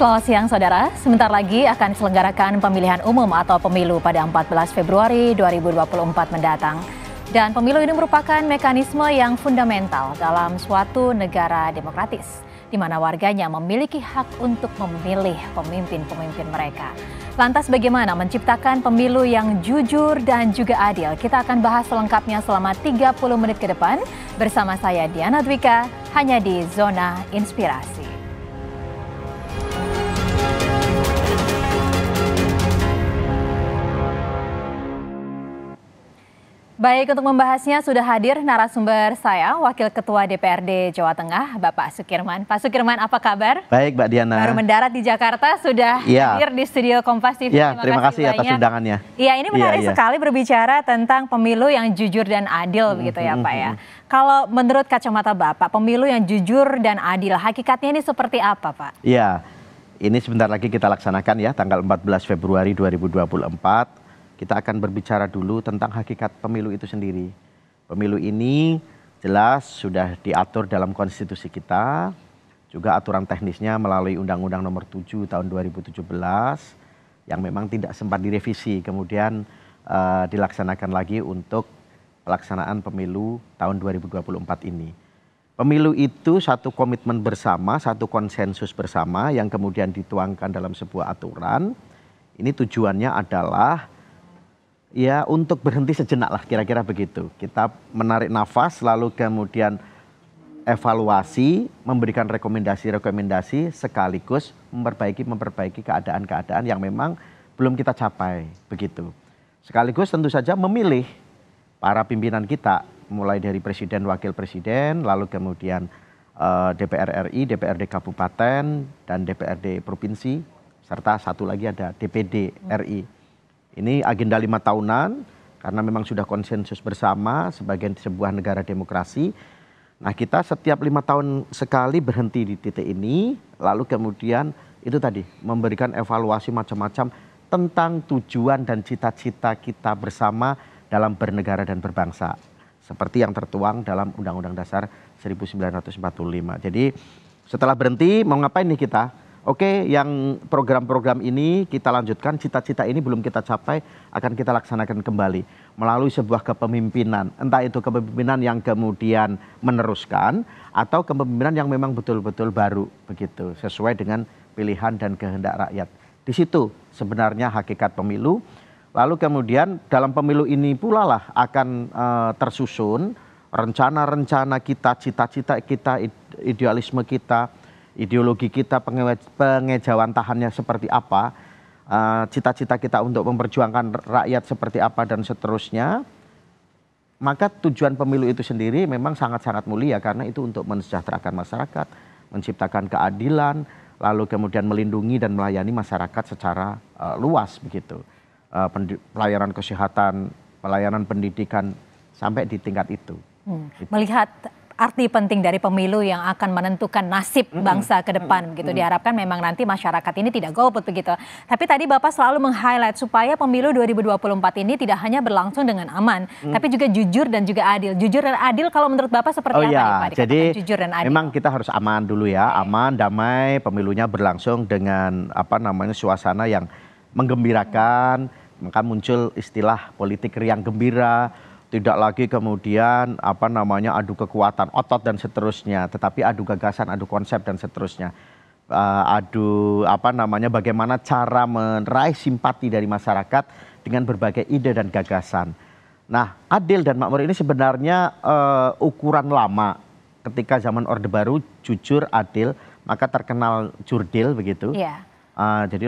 Selamat siang saudara. Sebentar lagi akan diselenggarakan pemilihan umum atau pemilu pada 14 Februari 2024 mendatang. Dan pemilu ini merupakan mekanisme yang fundamental dalam suatu negara demokratis di mana warganya memiliki hak untuk memilih pemimpin-pemimpin mereka. Lantas bagaimana menciptakan pemilu yang jujur dan juga adil? Kita akan bahas selengkapnya selama 30 menit ke depan bersama saya Diana Dwika hanya di Zona Inspirasi. Baik, untuk membahasnya sudah hadir narasumber saya, Wakil Ketua DPRD Jawa Tengah, Bapak Sukirman. Pak Sukirman, apa kabar? Baik, Mbak Diana. Baru mendarat di Jakarta, sudah ya. hadir di studio Kompas TV. Ya, terima, terima kasih, kasih atas undangannya. Iya, ini iya, menarik ya, ya. sekali berbicara tentang pemilu yang jujur dan adil, hmm, begitu hmm, ya Pak ya. Hmm, hmm. Kalau menurut kacamata Bapak, pemilu yang jujur dan adil, hakikatnya ini seperti apa Pak? Iya, ini sebentar lagi kita laksanakan ya, tanggal 14 Februari 2024 kita akan berbicara dulu tentang hakikat pemilu itu sendiri. Pemilu ini jelas sudah diatur dalam konstitusi kita, juga aturan teknisnya melalui Undang-Undang Nomor 7 Tahun 2017 yang memang tidak sempat direvisi, kemudian uh, dilaksanakan lagi untuk pelaksanaan pemilu tahun 2024 ini. Pemilu itu satu komitmen bersama, satu konsensus bersama yang kemudian dituangkan dalam sebuah aturan. Ini tujuannya adalah ya untuk berhenti sejenak lah kira-kira begitu. Kita menarik nafas lalu kemudian evaluasi, memberikan rekomendasi-rekomendasi sekaligus memperbaiki memperbaiki keadaan-keadaan yang memang belum kita capai begitu. Sekaligus tentu saja memilih para pimpinan kita mulai dari presiden, wakil presiden, lalu kemudian eh, DPR RI, DPRD kabupaten dan DPRD provinsi serta satu lagi ada DPD RI. Ini agenda lima tahunan karena memang sudah konsensus bersama sebagai sebuah negara demokrasi. Nah kita setiap lima tahun sekali berhenti di titik ini, lalu kemudian itu tadi memberikan evaluasi macam-macam tentang tujuan dan cita-cita kita bersama dalam bernegara dan berbangsa. Seperti yang tertuang dalam Undang-Undang Dasar 1945. Jadi setelah berhenti mau ngapain nih kita? Oke, yang program-program ini kita lanjutkan, cita-cita ini belum kita capai, akan kita laksanakan kembali melalui sebuah kepemimpinan. Entah itu kepemimpinan yang kemudian meneruskan atau kepemimpinan yang memang betul-betul baru begitu, sesuai dengan pilihan dan kehendak rakyat. Di situ sebenarnya hakikat pemilu. Lalu kemudian dalam pemilu ini pula lah akan e, tersusun rencana-rencana kita, cita-cita kita, idealisme kita ideologi kita, tahannya seperti apa, eh, cita-cita kita untuk memperjuangkan rakyat seperti apa dan seterusnya, maka tujuan pemilu itu sendiri memang sangat-sangat mulia karena itu untuk mensejahterakan masyarakat, menciptakan keadilan, lalu kemudian melindungi dan melayani masyarakat secara uh, luas begitu. Uh, pelayanan kesehatan, pelayanan pendidikan sampai di tingkat itu. Hmm. Melihat arti penting dari pemilu yang akan menentukan nasib bangsa ke depan begitu. Diharapkan memang nanti masyarakat ini tidak golput begitu. Tapi tadi Bapak selalu meng-highlight supaya pemilu 2024 ini tidak hanya berlangsung dengan aman, hmm. tapi juga jujur dan juga adil. Jujur dan adil kalau menurut Bapak seperti oh, apa ya. nih Pak? Jadi jujur dan adil. memang kita harus aman dulu ya, aman, damai, pemilunya berlangsung dengan apa namanya suasana yang menggembirakan, hmm. maka muncul istilah politik riang gembira tidak lagi kemudian apa namanya adu kekuatan otot dan seterusnya, tetapi adu gagasan, adu konsep dan seterusnya. Uh, adu apa namanya bagaimana cara meraih simpati dari masyarakat dengan berbagai ide dan gagasan. Nah, adil dan makmur ini sebenarnya uh, ukuran lama ketika zaman Orde Baru jujur adil maka terkenal jurdil begitu. Yeah. Iya. Uh, jadi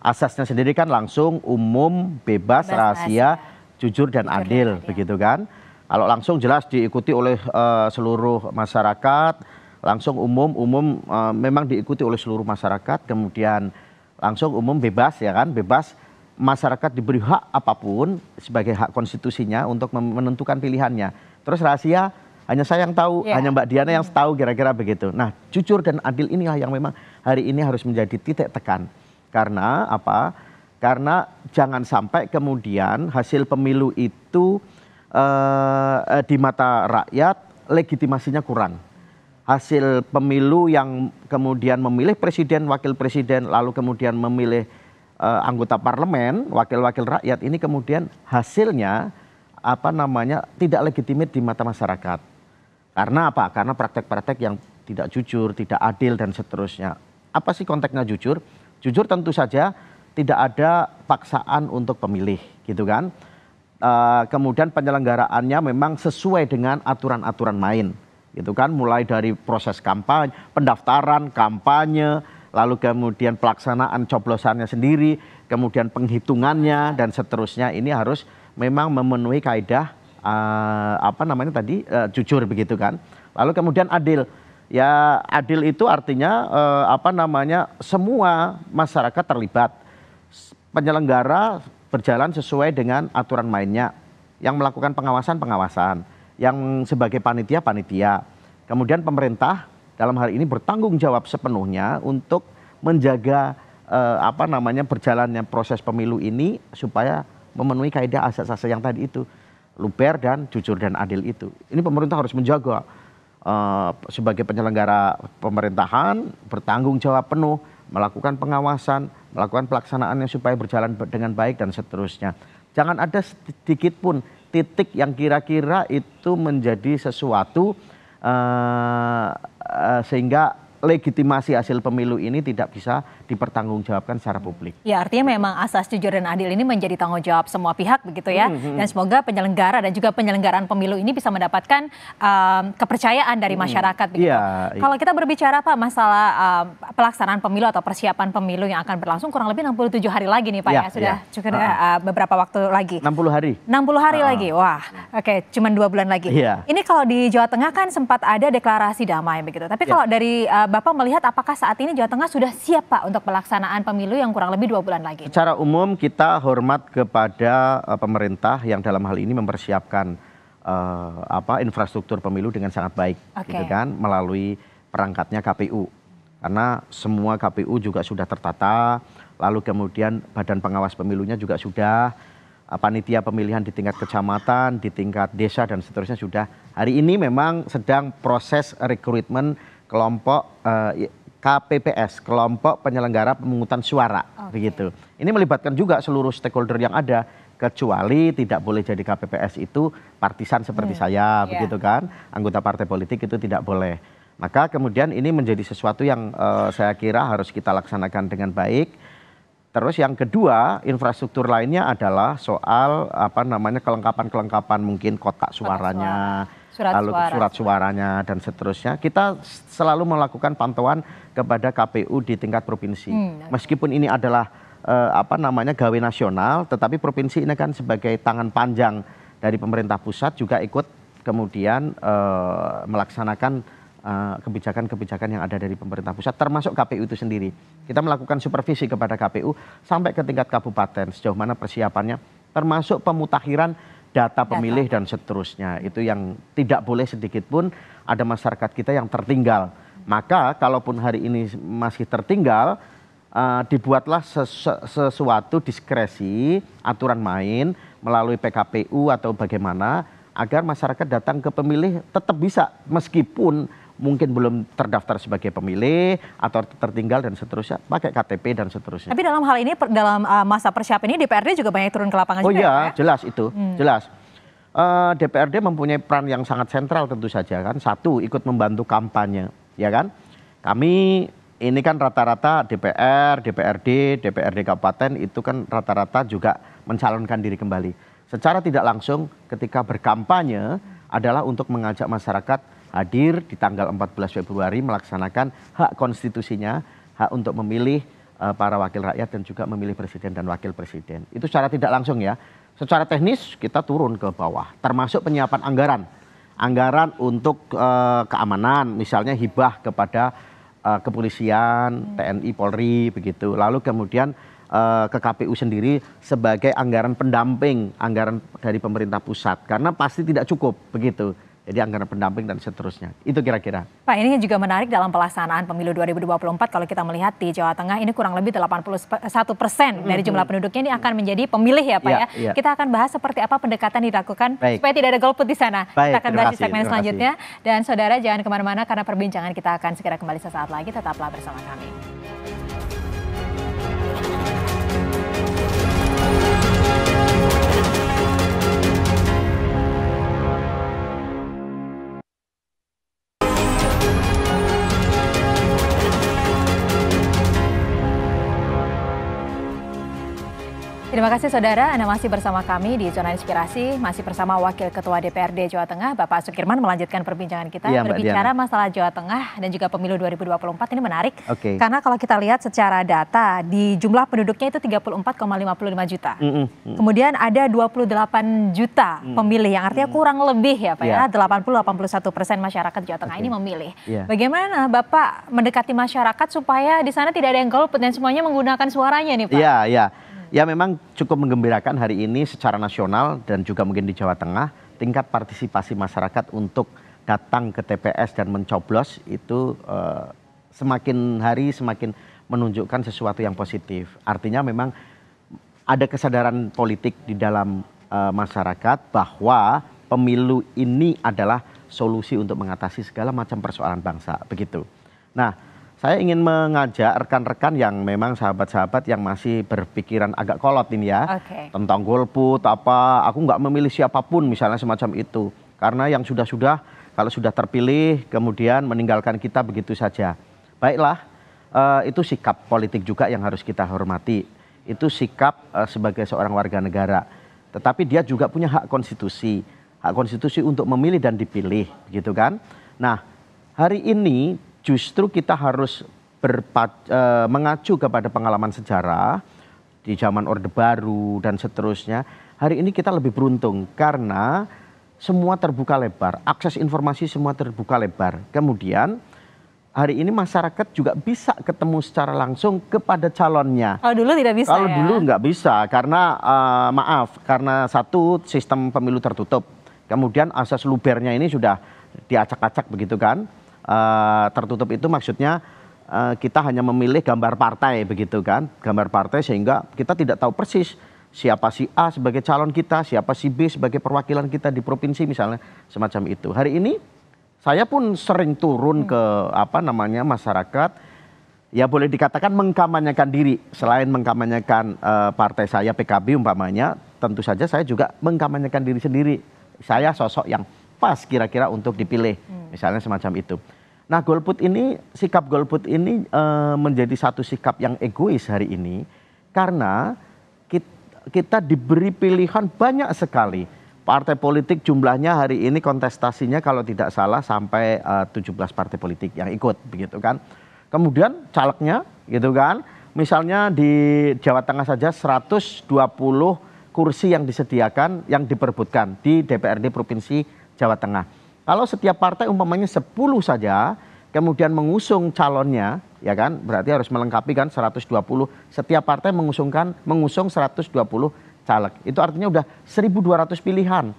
asasnya sendiri kan langsung umum, bebas, bebas rahasia. rahasia jujur dan jujur adil, adil, begitu kan? Kalau langsung jelas diikuti oleh uh, seluruh masyarakat, langsung umum umum uh, memang diikuti oleh seluruh masyarakat, kemudian langsung umum bebas ya kan, bebas masyarakat diberi hak apapun sebagai hak konstitusinya untuk menentukan pilihannya. Terus rahasia hanya saya yang tahu, ya. hanya Mbak Diana yang tahu kira-kira begitu. Nah, jujur dan adil inilah yang memang hari ini harus menjadi titik tekan. Karena apa? Karena jangan sampai kemudian hasil pemilu itu uh, di mata rakyat legitimasinya kurang. Hasil pemilu yang kemudian memilih presiden, wakil presiden, lalu kemudian memilih uh, anggota parlemen, wakil-wakil rakyat ini kemudian hasilnya apa namanya tidak legitimit di mata masyarakat. Karena apa? Karena praktek-praktek yang tidak jujur, tidak adil dan seterusnya. Apa sih konteksnya jujur? Jujur tentu saja tidak ada paksaan untuk pemilih gitu kan. Eh, kemudian penyelenggaraannya memang sesuai dengan aturan-aturan main gitu kan mulai dari proses kampanye, pendaftaran, kampanye, lalu kemudian pelaksanaan coblosannya sendiri, kemudian penghitungannya dan seterusnya ini harus memang memenuhi kaedah eh, apa namanya tadi eh, jujur begitu kan. Lalu kemudian adil. Ya adil itu artinya uh, apa namanya semua masyarakat terlibat penyelenggara berjalan sesuai dengan aturan mainnya. Yang melakukan pengawasan pengawasan, yang sebagai panitia panitia. Kemudian pemerintah dalam hal ini bertanggung jawab sepenuhnya untuk menjaga eh, apa namanya berjalannya proses pemilu ini supaya memenuhi kaidah asas-asas yang tadi itu luber dan jujur dan adil itu. Ini pemerintah harus menjaga eh, sebagai penyelenggara pemerintahan bertanggung jawab penuh melakukan pengawasan, melakukan pelaksanaannya supaya berjalan dengan baik dan seterusnya. Jangan ada sedikit pun titik yang kira-kira itu menjadi sesuatu uh, uh, sehingga legitimasi hasil pemilu ini tidak bisa dipertanggungjawabkan secara publik. Ya artinya memang asas jujur dan adil ini menjadi tanggung jawab semua pihak begitu ya. Mm -hmm. Dan semoga penyelenggara dan juga penyelenggaraan pemilu ini bisa mendapatkan um, kepercayaan dari mhm. masyarakat mm. begitu. Yeah, yeah. Kalau kita berbicara Pak masalah um, pelaksanaan pemilu atau persiapan pemilu yang akan berlangsung kurang lebih 67 hari lagi nih Pak yeah, ya sudah yeah. cukup uh, uh, beberapa waktu lagi. 60 hari. 60 hari uh. lagi. Wah, oke okay, cuman dua bulan lagi. Yeah. Ini kalau di Jawa Tengah kan sempat ada deklarasi damai begitu. Tapi yeah. kalau dari uh, Bapak melihat apakah saat ini Jawa Tengah sudah siap Pak untuk pelaksanaan pemilu yang kurang lebih dua bulan lagi? Secara umum kita hormat kepada eh, pemerintah yang dalam hal ini mempersiapkan uh, apa infrastruktur pemilu dengan sangat baik, okay. gitu kan, melalui perangkatnya KPU. Karena semua KPU juga sudah tertata, lalu kemudian badan pengawas pemilunya juga sudah, eh, panitia pemilihan di tingkat kecamatan, di tingkat desa dan seterusnya sudah. Hari ini memang sedang proses rekrutmen kelompok uh, eh, KPPS, kelompok penyelenggara pemungutan suara, okay. begitu. Ini melibatkan juga seluruh stakeholder yang ada, kecuali tidak boleh jadi KPPS itu partisan seperti hmm. saya, yeah. begitu kan? Anggota partai politik itu tidak boleh. Maka kemudian ini menjadi sesuatu yang uh, saya kira harus kita laksanakan dengan baik. Terus yang kedua, infrastruktur lainnya adalah soal apa namanya kelengkapan-kelengkapan mungkin kotak suaranya. Kotak surat, lalu suara. surat suaranya dan seterusnya. Kita selalu melakukan pantauan kepada KPU di tingkat provinsi. Hmm, okay. Meskipun ini adalah eh, apa namanya gawe nasional, tetapi provinsi ini kan sebagai tangan panjang dari pemerintah pusat juga ikut kemudian eh, melaksanakan eh, kebijakan-kebijakan yang ada dari pemerintah pusat termasuk KPU itu sendiri. Kita melakukan supervisi kepada KPU sampai ke tingkat kabupaten sejauh mana persiapannya termasuk pemutakhiran data pemilih data. dan seterusnya. Itu yang tidak boleh sedikit pun ada masyarakat kita yang tertinggal. Maka kalaupun hari ini masih tertinggal, uh, dibuatlah sesu sesuatu diskresi, aturan main melalui PKPU atau bagaimana agar masyarakat datang ke pemilih tetap bisa meskipun mungkin belum terdaftar sebagai pemilih atau tertinggal dan seterusnya, pakai KTP dan seterusnya. Tapi dalam hal ini dalam uh, masa persiapan ini DPRD juga banyak turun ke lapangan oh juga. Oh iya, ya? jelas itu, hmm. jelas. Uh, DPRD mempunyai peran yang sangat sentral tentu saja kan. Satu, ikut membantu kampanye, ya kan? Kami ini kan rata-rata DPR, DPRD, DPRD kabupaten itu kan rata-rata juga mencalonkan diri kembali. Secara tidak langsung ketika berkampanye adalah untuk mengajak masyarakat hadir di tanggal 14 Februari melaksanakan hak konstitusinya, hak untuk memilih uh, para wakil rakyat dan juga memilih presiden dan wakil presiden. Itu secara tidak langsung ya. Secara teknis kita turun ke bawah, termasuk penyiapan anggaran. Anggaran untuk uh, keamanan, misalnya hibah kepada uh, kepolisian, TNI, Polri, begitu. Lalu kemudian uh, ke KPU sendiri sebagai anggaran pendamping, anggaran dari pemerintah pusat. Karena pasti tidak cukup, begitu jadi anggaran pendamping dan seterusnya. Itu kira-kira. Pak, ini juga menarik dalam pelaksanaan pemilu 2024 kalau kita melihat di Jawa Tengah ini kurang lebih 81 persen dari jumlah penduduknya ini akan menjadi pemilih ya Pak iya, ya. ya. ya. Kita akan bahas seperti apa pendekatan dilakukan Baik. supaya tidak ada golput di sana. Baik, kita akan bahas di segmen selanjutnya. Dan saudara jangan kemana-mana karena perbincangan kita akan segera kembali sesaat lagi. Tetaplah bersama kami. Terima kasih saudara, Anda masih bersama kami di Zona Inspirasi, masih bersama Wakil Ketua DPRD Jawa Tengah, Bapak Sukirman melanjutkan perbincangan kita, ya, berbicara Diana. masalah Jawa Tengah dan juga pemilu 2024, ini menarik. Okay. Karena kalau kita lihat secara data, di jumlah penduduknya itu 34,55 juta. Mm -mm. Kemudian ada 28 juta mm. pemilih, yang artinya mm. kurang lebih ya Pak yeah. ya, 80-81 iya. persen masyarakat Jawa Tengah okay. ini memilih. Yeah. Bagaimana Bapak mendekati masyarakat supaya di sana tidak ada yang golput dan semuanya menggunakan suaranya nih Pak? Iya, yeah, iya. Yeah ya memang cukup menggembirakan hari ini secara nasional dan juga mungkin di Jawa Tengah tingkat partisipasi masyarakat untuk datang ke TPS dan mencoblos itu uh, semakin hari semakin menunjukkan sesuatu yang positif. Artinya memang ada kesadaran politik di dalam uh, masyarakat bahwa pemilu ini adalah solusi untuk mengatasi segala macam persoalan bangsa, begitu. Nah, saya ingin mengajak rekan-rekan yang memang sahabat-sahabat yang masih berpikiran agak kolot ini ya okay. tentang golput apa aku nggak memilih siapapun misalnya semacam itu karena yang sudah-sudah kalau sudah terpilih kemudian meninggalkan kita begitu saja baiklah uh, itu sikap politik juga yang harus kita hormati itu sikap uh, sebagai seorang warga negara tetapi dia juga punya hak konstitusi hak konstitusi untuk memilih dan dipilih gitu kan nah hari ini justru kita harus berpat, e, mengacu kepada pengalaman sejarah di zaman Orde Baru dan seterusnya. Hari ini kita lebih beruntung karena semua terbuka lebar, akses informasi semua terbuka lebar. Kemudian hari ini masyarakat juga bisa ketemu secara langsung kepada calonnya. Kalau oh, dulu tidak bisa. Kalau ya? dulu nggak bisa karena uh, maaf karena satu sistem pemilu tertutup, kemudian asas lubernya ini sudah diacak-acak begitu kan. Eh, tertutup itu maksudnya eh, kita hanya memilih gambar partai begitu kan, gambar partai sehingga kita tidak tahu persis siapa si A sebagai calon kita, siapa si B sebagai perwakilan kita di provinsi misalnya semacam itu. Hari ini saya pun sering turun ke apa namanya masyarakat ya boleh dikatakan mengkamanyakan diri selain mengkamanyakan eh, partai saya PKB umpamanya tentu saja saya juga mengkamanyakan diri sendiri saya sosok yang pas kira-kira untuk dipilih hmm. misalnya semacam itu Nah, golput ini sikap golput ini e, menjadi satu sikap yang egois hari ini karena kita, kita diberi pilihan banyak sekali. Partai politik jumlahnya hari ini kontestasinya kalau tidak salah sampai e, eh, 17 partai politik yang ikut begitu kan. Kemudian calegnya gitu kan. Misalnya di Jawa Tengah saja 120 kursi yang disediakan yang diperbutkan di DPRD Provinsi Jawa Tengah kalau setiap partai umpamanya 10 saja kemudian mengusung calonnya, ya kan? Berarti harus melengkapi kan 120 setiap partai mengusungkan mengusung 120 caleg. Itu artinya udah 1200 pilihan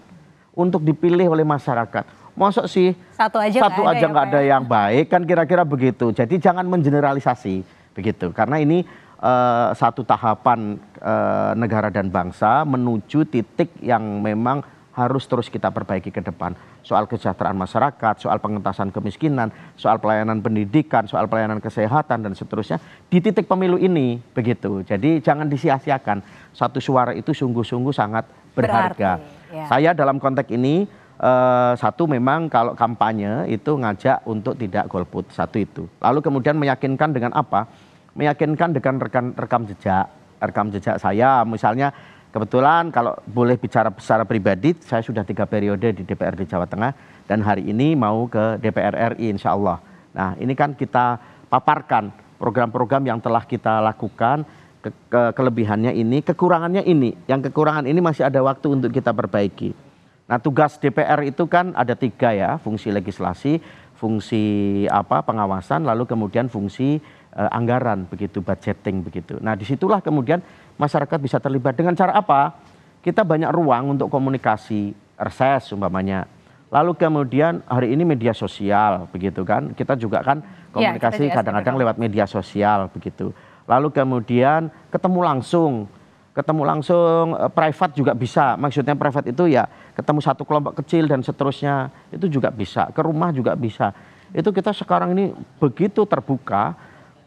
untuk dipilih oleh masyarakat. Masuk sih satu aja satu aja nggak ada, yang, ada yang baik kan kira-kira begitu. Jadi jangan mengeneralisasi begitu karena ini uh, satu tahapan uh, negara dan bangsa menuju titik yang memang harus terus kita perbaiki ke depan. Soal kesejahteraan masyarakat, soal pengentasan kemiskinan, soal pelayanan pendidikan, soal pelayanan kesehatan dan seterusnya di titik pemilu ini begitu. Jadi jangan disia-siakan. Satu suara itu sungguh-sungguh sangat berharga. Berarti, ya. Saya dalam konteks ini eh, satu memang kalau kampanye itu ngajak untuk tidak golput satu itu. Lalu kemudian meyakinkan dengan apa? Meyakinkan dengan rekan rekam jejak, rekam jejak saya misalnya Kebetulan kalau boleh bicara secara pribadi, saya sudah tiga periode di DPRD Jawa Tengah dan hari ini mau ke DPR RI insya Allah. Nah ini kan kita paparkan program-program yang telah kita lakukan, ke ke kelebihannya ini, kekurangannya ini. Yang kekurangan ini masih ada waktu untuk kita perbaiki. Nah tugas DPR itu kan ada tiga ya, fungsi legislasi, fungsi apa pengawasan, lalu kemudian fungsi eh, anggaran begitu, budgeting begitu. Nah disitulah kemudian masyarakat bisa terlibat dengan cara apa? Kita banyak ruang untuk komunikasi reses umpamanya. Lalu kemudian hari ini media sosial begitu kan. Kita juga kan ya, komunikasi kadang-kadang lewat media sosial begitu. Lalu kemudian ketemu langsung ketemu langsung eh, private juga bisa. Maksudnya private itu ya ketemu satu kelompok kecil dan seterusnya itu juga bisa. Ke rumah juga bisa. Itu kita sekarang ini begitu terbuka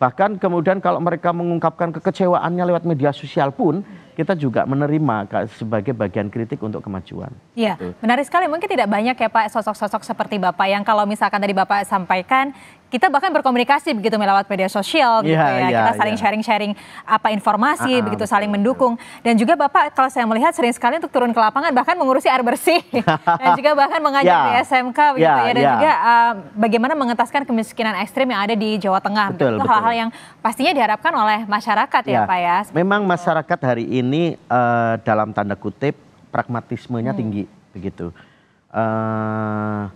Bahkan kemudian kalau mereka mengungkapkan kekecewaannya lewat media sosial pun kita juga menerima sebagai bagian kritik untuk kemajuan. Iya, menarik sekali. Mungkin tidak banyak ya Pak sosok-sosok seperti Bapak yang kalau misalkan tadi Bapak sampaikan, kita bahkan berkomunikasi begitu melalui media sosial gitu iya, ya. Iya, kita iya. saling sharing-sharing apa informasi uh ah, -huh, ah, begitu saling mendukung dan juga Bapak kalau saya melihat sering sekali untuk turun ke lapangan bahkan mengurusi air bersih dan juga bahkan mengajar yeah. di SMK ya, begitu yeah, ya dan yeah. juga uh, bagaimana mengentaskan kemiskinan ekstrim yang ada di Jawa Tengah. Betul, itu hal-hal yang pastinya diharapkan oleh masyarakat yeah. ya Pak ya. Memang masyarakat hari ini ini uh, dalam tanda kutip pragmatismenya hmm. tinggi begitu. Uh,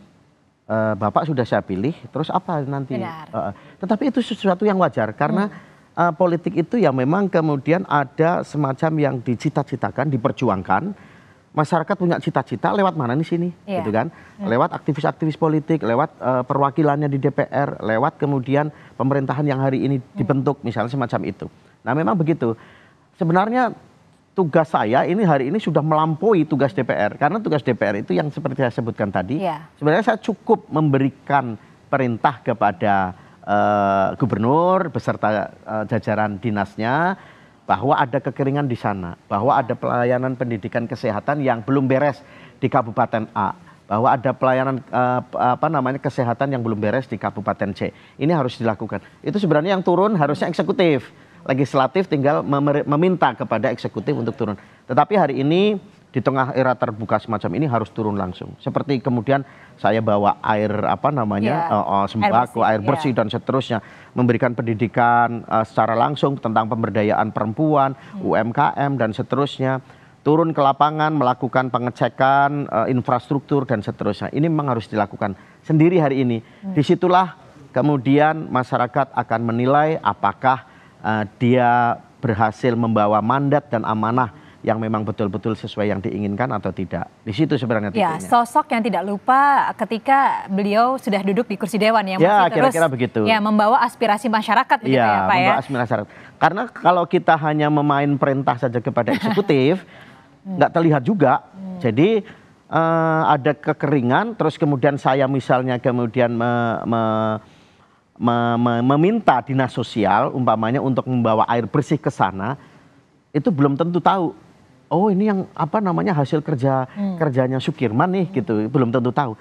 uh, Bapak sudah saya pilih, terus apa nanti? Uh, tetapi itu sesuatu yang wajar karena hmm. uh, politik itu ya memang kemudian ada semacam yang dicita-citakan, diperjuangkan. Masyarakat punya cita-cita lewat mana nih sini, yeah. gitu kan? Hmm. Lewat aktivis-aktivis politik, lewat uh, perwakilannya di DPR, lewat kemudian pemerintahan yang hari ini hmm. dibentuk, hmm. misalnya semacam itu. Nah memang begitu. Sebenarnya tugas saya ini hari ini sudah melampaui tugas DPR karena tugas DPR itu yang seperti saya sebutkan tadi ya. sebenarnya saya cukup memberikan perintah kepada uh, gubernur beserta uh, jajaran dinasnya bahwa ada kekeringan di sana, bahwa ada pelayanan pendidikan kesehatan yang belum beres di kabupaten A, bahwa ada pelayanan uh, apa namanya kesehatan yang belum beres di kabupaten C. Ini harus dilakukan. Itu sebenarnya yang turun harusnya eksekutif legislatif tinggal meminta kepada eksekutif untuk turun. Tetapi hari ini di tengah era terbuka semacam ini harus turun langsung. Seperti kemudian saya bawa air apa namanya yeah. Iya. uh, eh, sembako, air iya. bersih, yeah. dan seterusnya, memberikan pendidikan uh, secara langsung tentang pemberdayaan perempuan, hmm. UMKM dan seterusnya, turun ke lapangan melakukan pengecekan uh, infrastruktur dan seterusnya. Ini memang harus dilakukan sendiri hari ini. Hmm. Disitulah kemudian masyarakat akan menilai apakah uh, dia berhasil membawa mandat dan amanah yang memang betul-betul sesuai yang diinginkan atau tidak. Di situ sebenarnya titiknya. Ya, sosok yang tidak lupa ketika beliau sudah duduk di kursi dewan yang ya, masih terus kira-kira begitu. Ya, membawa aspirasi masyarakat begitu ya, ya Pak ya. membawa aspirasi masyarakat. Karena kalau kita hanya memain perintah saja kepada eksekutif, hmm. nggak hmm. terlihat juga. Hmm. Jadi uh, ada kekeringan, terus kemudian saya misalnya kemudian me, me, meminta dinas sosial umpamanya untuk membawa air bersih ke sana itu belum tentu tahu oh ini yang apa namanya hasil kerja hmm. kerjanya Sukirman nih gitu belum tentu tahu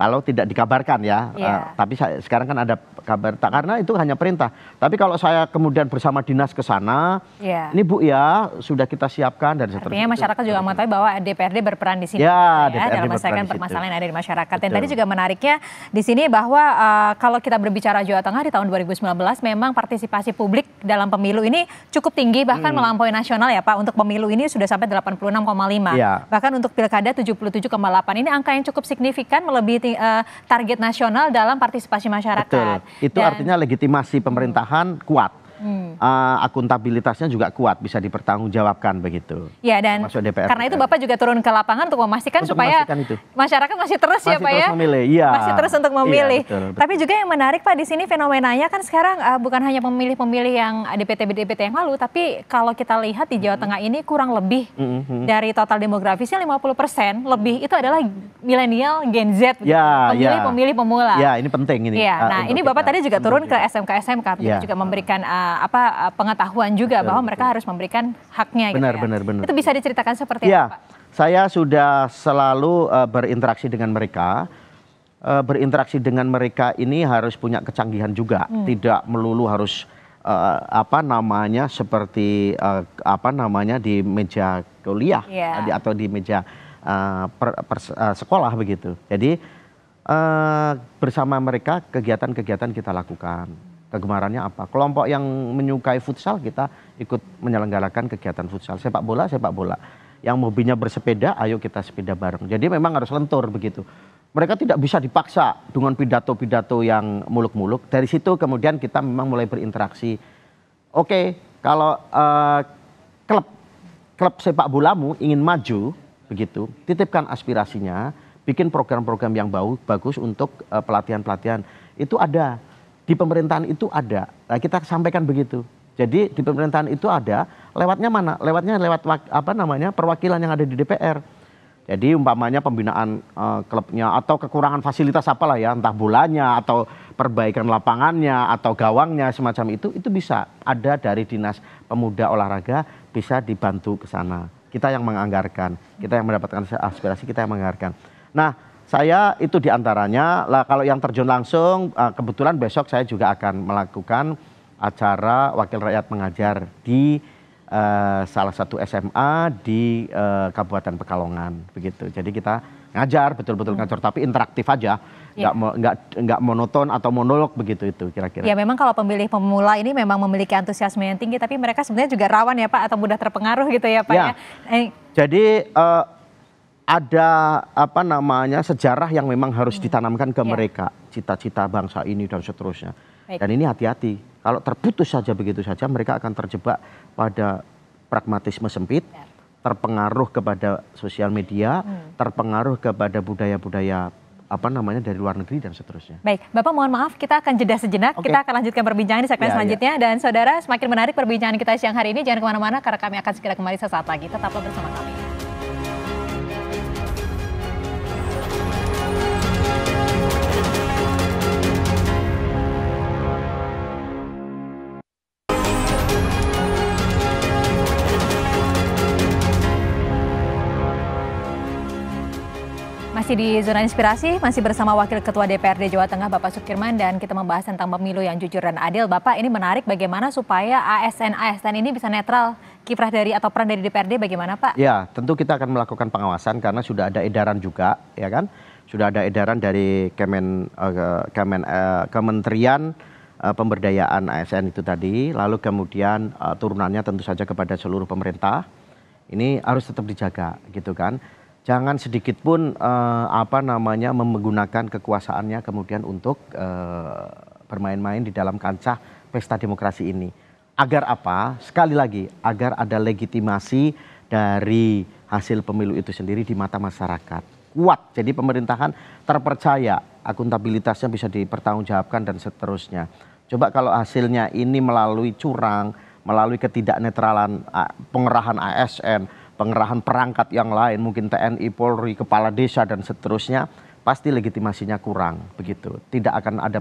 kalau tidak dikabarkan ya. Yeah. Iya. Uh, tapi saya, sekarang kan ada kabar tak karena itu hanya perintah. Tapi kalau saya kemudian bersama dinas ke sana, yeah. ini Bu ya sudah kita siapkan dan seterusnya. Artinya masyarakat juga mengetahui bahwa DPRD berperan di sini yeah, ya, DPRD gitu ya, dalam menyelesaikan permasalahan yang ada di masyarakat. Betul. Dan tadi juga menariknya di sini bahwa uh, kalau kita berbicara Jawa Tengah di tahun 2019 memang partisipasi publik dalam pemilu ini cukup tinggi bahkan hmm. melampaui nasional ya Pak. Untuk pemilu ini sudah sampai 86,5. Yeah. Iya. Bahkan untuk pilkada 77,8 ini angka yang cukup signifikan melebihi Eh, target nasional dalam partisipasi masyarakat. Betul. Itu Dan, artinya legitimasi pemerintahan kuat hmm. uh, akuntabilitasnya juga kuat bisa dipertanggungjawabkan begitu. Ya dan DPR karena itu Bapak juga turun ke lapangan untuk memastikan untuk supaya memastikan itu. masyarakat masih terus ya, masih ya Pak terus ya. Memilih. ya. Masih terus untuk iya, memilih. Ya, betul, betul. Tapi juga yang menarik Pak di sini fenomenanya kan sekarang uh, bukan hanya pemilih-pemilih yang DPT-DPT yang lalu tapi kalau kita lihat di Jawa hmm. Tengah ini kurang lebih hmm. hmm, hmm. dari total demografisnya 50% persen lebih itu adalah milenial Gen Z pemilih-pemilih gitu. iya, iya. pemula. Ya, ini penting ini. Ya, nah, ini Bapak tadi juga turun ke SMK-SMK ya. juga memberikan uh, apa eh, pengetahuan juga betul, bahwa mereka harus memberikan haknya. Gitu benar, gitu ya. benar, benar. Itu bisa diceritakan seperti ya, apa, Pak? Saya sudah selalu uh, berinteraksi dengan mereka. Uh, berinteraksi dengan mereka ini harus punya kecanggihan juga, hmm. tidak melulu harus uh, apa namanya seperti uh, apa namanya di meja kuliah yeah. di, atau di meja uh, per, per, uh, sekolah begitu. Jadi uh, bersama mereka kegiatan-kegiatan kita lakukan kegemarannya apa. Kelompok yang menyukai futsal kita ikut menyelenggarakan kegiatan futsal. Sepak bola, sepak bola. Yang hobinya bersepeda, ayo kita sepeda bareng. Jadi memang harus lentur begitu. Mereka tidak bisa dipaksa dengan pidato-pidato yang muluk-muluk. Dari situ kemudian kita memang mulai berinteraksi. Oke, kalau uh, klub klub sepak bolamu ingin maju begitu, titipkan aspirasinya, bikin program-program yang bagus untuk eh, pelatihan-pelatihan. Uh, pelatihan -pelatihan. itu ada di pemerintahan itu ada. Nah, kita sampaikan begitu. Jadi di pemerintahan itu ada, lewatnya mana? Lewatnya lewat apa namanya? perwakilan yang ada di DPR. Jadi umpamanya pembinaan uh, klubnya atau kekurangan fasilitas apalah ya, entah bulannya atau perbaikan lapangannya atau gawangnya semacam itu itu bisa ada dari Dinas Pemuda Olahraga bisa dibantu ke sana. Kita yang menganggarkan, kita yang mendapatkan aspirasi, kita yang menganggarkan. Nah, saya itu diantaranya lah kalau yang terjun langsung eh, kebetulan besok saya juga akan melakukan acara wakil rakyat mengajar di uh, salah satu SMA di uh, Kabupaten Pekalongan begitu jadi kita ngajar betul-betul hmm. ngajar tapi interaktif aja ya. nggak yeah. nggak nggak monoton atau monolog begitu itu kira-kira ya memang kalau pemilih pemula ini memang memiliki antusiasme yang tinggi tapi mereka sebenarnya juga rawan ya pak atau mudah terpengaruh gitu ya pak yeah. ya, ya. jadi uh, ada apa namanya sejarah yang memang harus hmm. ditanamkan ke yeah. mereka cita-cita bangsa ini dan seterusnya. Baik. Dan ini hati-hati. Kalau terputus saja begitu saja mereka akan terjebak pada pragmatisme sempit, terpengaruh kepada sosial media, hmm. terpengaruh kepada budaya-budaya apa namanya dari luar negeri dan seterusnya. Baik, Bapak mohon maaf kita akan jeda sejenak, okay. kita akan lanjutkan perbincangan di segmen ya, ya. selanjutnya ya. dan saudara semakin menarik perbincangan kita siang hari ini jangan kemana-mana karena kami akan segera kembali sesaat lagi. Tetaplah bersama kami. Masih di zona inspirasi, masih bersama Wakil Ketua DPRD Jawa Tengah Bapak Sukirman dan kita membahas tentang pemilu yang jujur dan adil. Bapak ini menarik bagaimana supaya ASN-ASN ini bisa netral kiprah dari atau peran dari DPRD bagaimana Pak? Ya tentu kita akan melakukan pengawasan karena sudah ada edaran juga ya kan. Sudah ada edaran dari Kemen, uh, Kemen, uh, Kementerian uh, Pemberdayaan ASN itu tadi. Lalu kemudian uh, turunannya tentu saja kepada seluruh pemerintah. Ini harus tetap dijaga gitu kan jangan sedikit pun uh, apa namanya menggunakan kekuasaannya kemudian untuk uh, bermain-main di dalam kancah pesta demokrasi ini. Agar apa? Sekali lagi, agar ada legitimasi dari hasil pemilu itu sendiri di mata masyarakat kuat. Jadi pemerintahan terpercaya, akuntabilitasnya bisa dipertanggungjawabkan dan seterusnya. Coba kalau hasilnya ini melalui curang, melalui ketidaknetralan eh, pengerahan ASN, pengerahan perangkat yang lain, mungkin TNI, Polri, kepala desa dan seterusnya, pasti legitimasinya kurang begitu. Tidak akan ada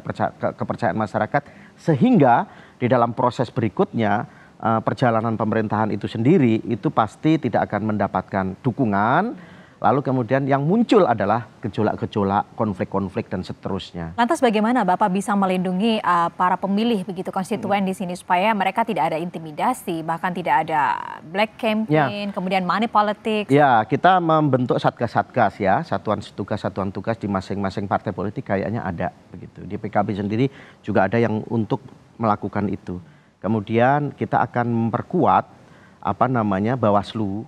kepercayaan masyarakat sehingga di dalam proses berikutnya eh, perjalanan pemerintahan itu sendiri itu pasti tidak akan mendapatkan dukungan Lalu kemudian yang muncul adalah gejolak-gejolak, konflik-konflik dan seterusnya. Lantas bagaimana Bapak bisa melindungi uh, para pemilih begitu konstituen hmm. di sini supaya mereka tidak ada intimidasi, bahkan tidak ada black ya. campaign, ya. kemudian money politics? Ya, kita membentuk satgas-satgas ya, satuan tugas satuan tugas di masing-masing partai politik kayaknya ada begitu. Di PKB sendiri juga ada yang untuk melakukan itu. Kemudian kita akan memperkuat apa namanya Bawaslu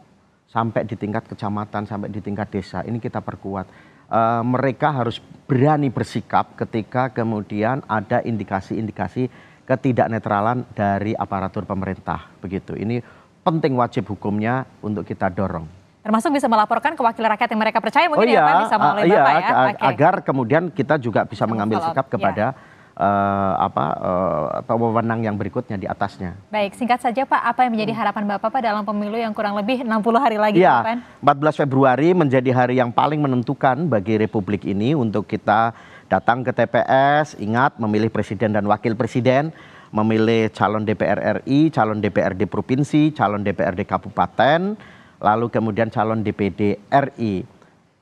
sampai di tingkat kecamatan, sampai di tingkat desa. Ini kita perkuat. E, mereka harus berani bersikap ketika kemudian ada indikasi-indikasi ketidaknetralan dari aparatur pemerintah. Begitu. Ini penting wajib hukumnya untuk kita dorong. Termasuk bisa melaporkan ke wakil rakyat yang mereka percaya mungkin oh, iya, ya Pak bisa melalui uh, iya, Bapak ya. Agar kemudian kita juga bisa mengambil sikap kepada yeah uh, apa uh, eh, wewenang yang berikutnya di atasnya. Baik, singkat saja Pak, apa yang menjadi hmm. harapan Bapak Pak dalam pemilu yang kurang lebih 60 hari lagi ya, Pak 14 Februari menjadi hari yang paling menentukan bagi Republik ini untuk kita datang ke TPS, ingat memilih presiden dan wakil presiden, memilih calon DPR RI, calon DPRD provinsi, calon DPRD kabupaten, lalu kemudian calon DPD RI.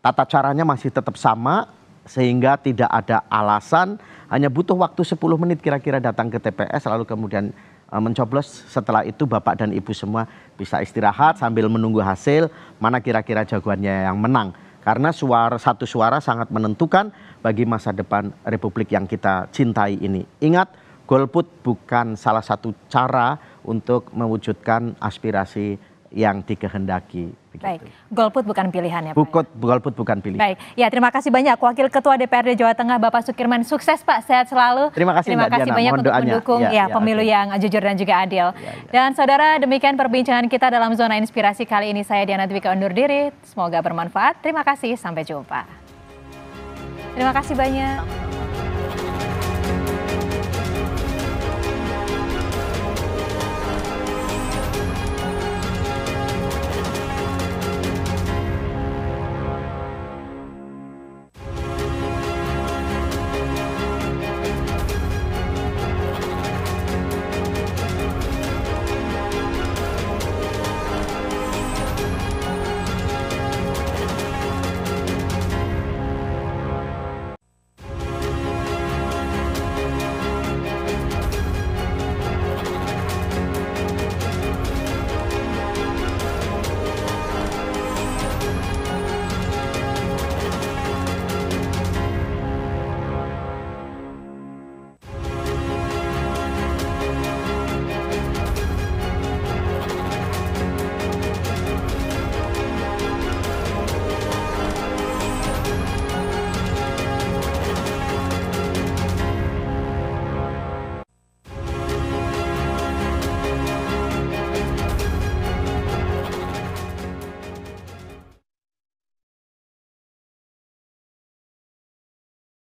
Tata caranya masih tetap sama, sehingga tidak ada alasan hanya butuh waktu 10 menit kira-kira datang ke TPS lalu kemudian e, mencoblos setelah itu bapak dan ibu semua bisa istirahat sambil menunggu hasil mana kira-kira jagoannya yang menang karena suara satu suara sangat menentukan bagi masa depan republik yang kita cintai ini ingat golput bukan salah satu cara untuk mewujudkan aspirasi yang dikehendaki. Begitu. Baik, golput bukan pilihan ya Pak. Ya? golput bukan pilihan. Baik, ya terima kasih banyak Wakil Ketua DPRD Jawa Tengah Bapak Sukirman. Sukses Pak, sehat selalu. Terima kasih Terima kasih banyak Mohon untuk doanya. mendukung ya, ya, ya pemilu okay. yang jujur dan juga adil. Ya, ya. Dan saudara demikian perbincangan kita dalam Zona Inspirasi kali ini. Saya Diana Dwika undur diri, semoga bermanfaat. Terima kasih, sampai jumpa. Terima kasih banyak.